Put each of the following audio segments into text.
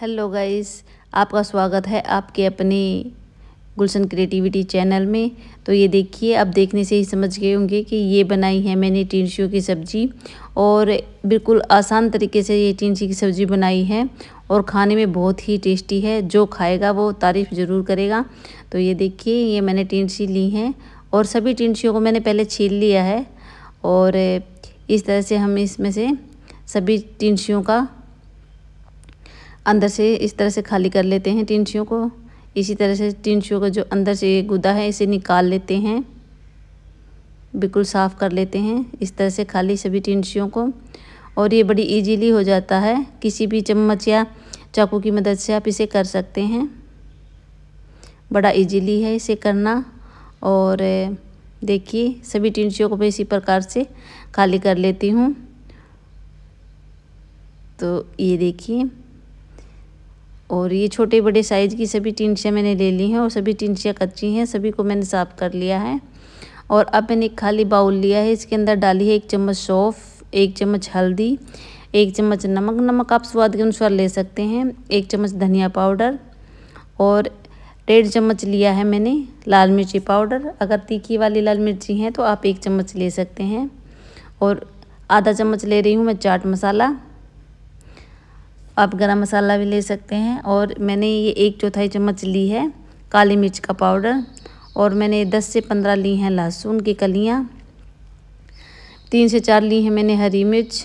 hello guys आपका स्वागत है आपके अपने गुलशन क्रिएटिविटी चैनल में तो ये देखिए आप देखने से ही समझ गए होंगे कि ये बनाई है मैंने टिंसियों की सब्ज़ी और बिल्कुल आसान तरीके से ये टिंसी की सब्ज़ी बनाई है और खाने में बहुत ही टेस्टी है जो खाएगा वो तारीफ़ ज़रूर करेगा तो ये देखिए ये मैंने टिंसी ली हैं और सभी टिंसियों को मैंने पहले छील लिया है और इस तरह से हम इसमें से सभी टिंसियों का अंदर से इस तरह से खाली कर लेते हैं टिंचियों को इसी तरह से टिंचियों का जो अंदर से गुदा है इसे निकाल लेते हैं बिल्कुल साफ़ कर लेते हैं इस तरह से खाली सभी टिंचियों को और ये बड़ी इजीली हो जाता है किसी भी चम्मच या चाकू की मदद से आप इसे कर सकते हैं बड़ा इजीली है इसे करना और देखिए सभी टिंचियों को मैं इसी प्रकार से खाली कर लेती हूँ तो ये देखिए और ये छोटे बड़े साइज़ की सभी टिंचियाँ मैंने ले ली हैं और सभी टिंचियाँ कच्ची हैं सभी को मैंने साफ़ कर लिया है और अब मैंने एक खाली बाउल लिया है इसके अंदर डाली है एक चम्मच सौफ एक चम्मच हल्दी एक चम्मच नमक नमक आप स्वाद के अनुसार ले सकते हैं एक चम्मच धनिया पाउडर और डेढ़ चम्मच लिया है मैंने लाल मिर्ची पाउडर अगर तीखी वाली लाल मिर्ची हैं तो आप एक चम्मच ले सकते हैं और आधा चम्मच ले रही हूँ मैं चाट मसाला आप गरम मसाला भी ले सकते हैं और मैंने ये एक चौथाई चम्मच ली है काली मिर्च का पाउडर और मैंने दस से पंद्रह ली हैं लहसुन की कलियाँ तीन से चार ली हैं मैंने हरी मिर्च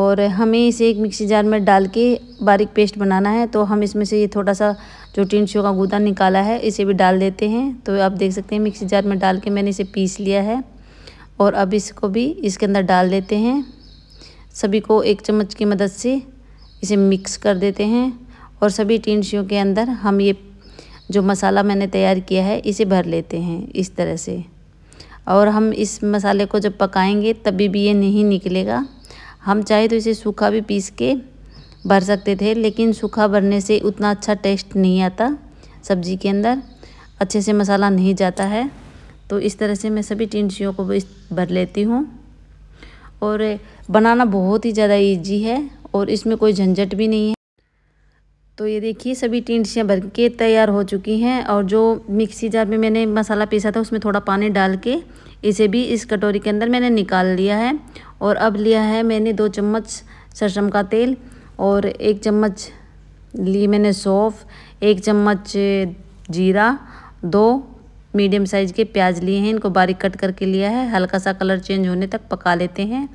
और हमें इसे एक मिक्सी जार में डाल के बारीक पेस्ट बनाना है तो हम इसमें से ये थोड़ा सा जो टिनशो का गूदा निकाला है इसे भी डाल देते हैं तो आप देख सकते हैं मिक्सी जार में डाल के मैंने इसे पीस लिया है और अब इसको भी इसके अंदर डाल देते हैं सभी को एक चम्मच की मदद से इसे मिक्स कर देते हैं और सभी टीनशियों के अंदर हम ये जो मसाला मैंने तैयार किया है इसे भर लेते हैं इस तरह से और हम इस मसाले को जब पकाएंगे तभी भी ये नहीं निकलेगा हम चाहे तो इसे सूखा भी पीस के भर सकते थे लेकिन सूखा भरने से उतना अच्छा टेस्ट नहीं आता सब्जी के अंदर अच्छे से मसाला नहीं जाता है तो इस तरह से मैं सभी टीनशियों को भर लेती हूँ और बनाना बहुत ही ज़्यादा ईजी है और इसमें कोई झंझट भी नहीं है तो ये देखिए सभी टिंडसियाँ भर के तैयार हो चुकी हैं और जो मिक्सी जार में मैंने मसाला पीसा था उसमें थोड़ा पानी डाल के इसे भी इस कटोरी के अंदर मैंने निकाल लिया है और अब लिया है मैंने दो चम्मच सरसम का तेल और एक चम्मच ली मैंने सौफ एक चम्मच जीरा दो मीडियम साइज़ के प्याज लिए हैं इनको बारीक कट करके लिया है हल्का सा कलर चेंज होने तक पका लेते हैं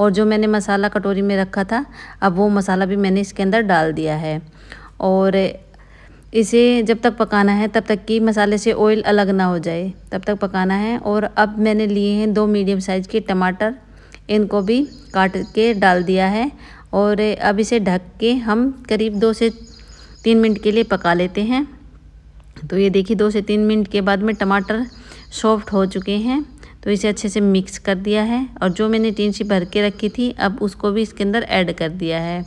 और जो मैंने मसाला कटोरी में रखा था अब वो मसाला भी मैंने इसके अंदर डाल दिया है और इसे जब तक पकाना है तब तक कि मसाले से ऑयल अलग ना हो जाए तब तक पकाना है और अब मैंने लिए हैं दो मीडियम साइज़ के टमाटर इनको भी काट के डाल दिया है और अब इसे ढक के हम करीब दो से तीन मिनट के लिए पका लेते हैं तो ये देखिए दो से तीन मिनट के बाद में टमाटर सॉफ्ट हो चुके हैं तो इसे अच्छे से मिक्स कर दिया है और जो मैंने सी भर के रखी थी अब उसको भी इसके अंदर ऐड कर दिया है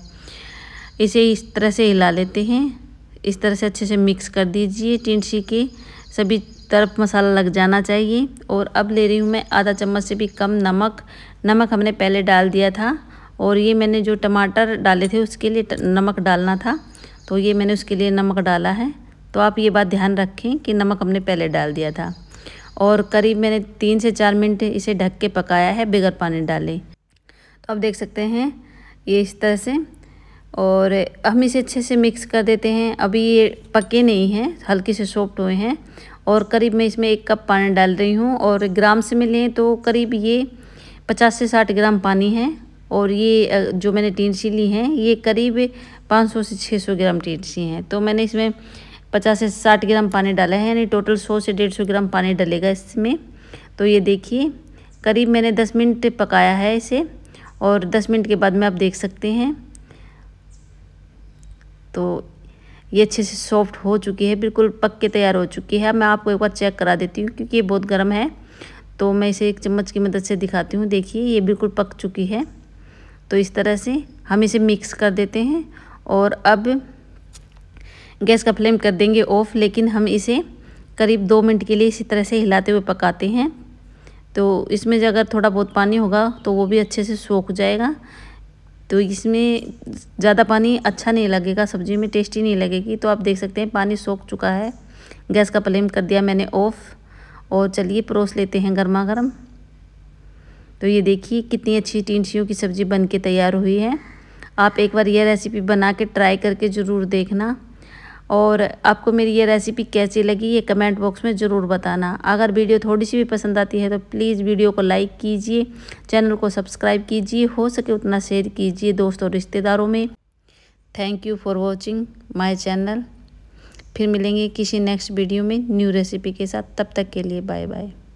इसे इस तरह से हिला लेते हैं इस तरह से अच्छे से मिक्स कर दीजिए सी के सभी तरफ मसाला लग जाना चाहिए और अब ले रही हूँ मैं आधा चम्मच से भी कम नमक नमक हमने पहले डाल दिया था और ये मैंने जो टमाटर डाले थे उसके लिए नमक डालना था तो ये मैंने उसके लिए नमक डाला है तो आप ये बात ध्यान रखें कि नमक हमने पहले डाल दिया था और करीब मैंने तीन से चार मिनट इसे ढक के पकाया है बगैर पानी डाले तो आप देख सकते हैं ये इस तरह से और हम इसे अच्छे से मिक्स कर देते हैं अभी ये पके नहीं हैं हल्के से सॉफ्ट हुए हैं और करीब मैं इसमें एक कप पानी डाल रही हूँ और ग्राम से मैं लें तो करीब ये पचास से साठ ग्राम पानी है और ये जो मैंने टीनसी ली हैं ये करीब 500 से 600 ग्राम टीनसी हैं तो मैंने इसमें पचास से साठ ग्राम पानी डाला है यानी टोटल सौ से डेढ़ सौ ग्राम पानी डलेगा इसमें तो ये देखिए करीब मैंने दस मिनट पकाया है इसे और दस मिनट के बाद में आप देख सकते हैं तो ये अच्छे से सॉफ्ट हो चुकी है बिल्कुल पक के तैयार हो चुकी है मैं आपको एक बार चेक करा देती हूँ क्योंकि ये बहुत गर्म है तो मैं इसे एक चम्मच की मदद से दिखाती हूँ देखिए ये बिल्कुल पक चुकी है तो इस तरह से हम इसे मिक्स कर देते हैं और अब गैस का फ्लेम कर देंगे ऑफ लेकिन हम इसे करीब दो मिनट के लिए इसी तरह से हिलाते हुए पकाते हैं तो इसमें अगर थोड़ा बहुत पानी होगा तो वो भी अच्छे से सोख जाएगा तो इसमें ज़्यादा पानी अच्छा नहीं लगेगा सब्ज़ी में टेस्टी नहीं लगेगी तो आप देख सकते हैं पानी सोख चुका है गैस का फ्लेम कर दिया मैंने ऑफ़ और चलिए परोस लेते हैं गर्मा गर्म तो ये देखिए कितनी अच्छी टीनशियों की सब्ज़ी बन के तैयार हुई है आप एक बार यह रेसिपी बना के ट्राई करके ज़रूर देखना और आपको मेरी ये रेसिपी कैसी लगी ये कमेंट बॉक्स में ज़रूर बताना अगर वीडियो थोड़ी सी भी पसंद आती है तो प्लीज़ वीडियो को लाइक कीजिए चैनल को सब्सक्राइब कीजिए हो सके उतना शेयर कीजिए दोस्तों रिश्तेदारों में thank you for watching my channel फिर मिलेंगे किसी नेक्स्ट वीडियो में न्यू रेसिपी के साथ तब तक के लिए बाय बाय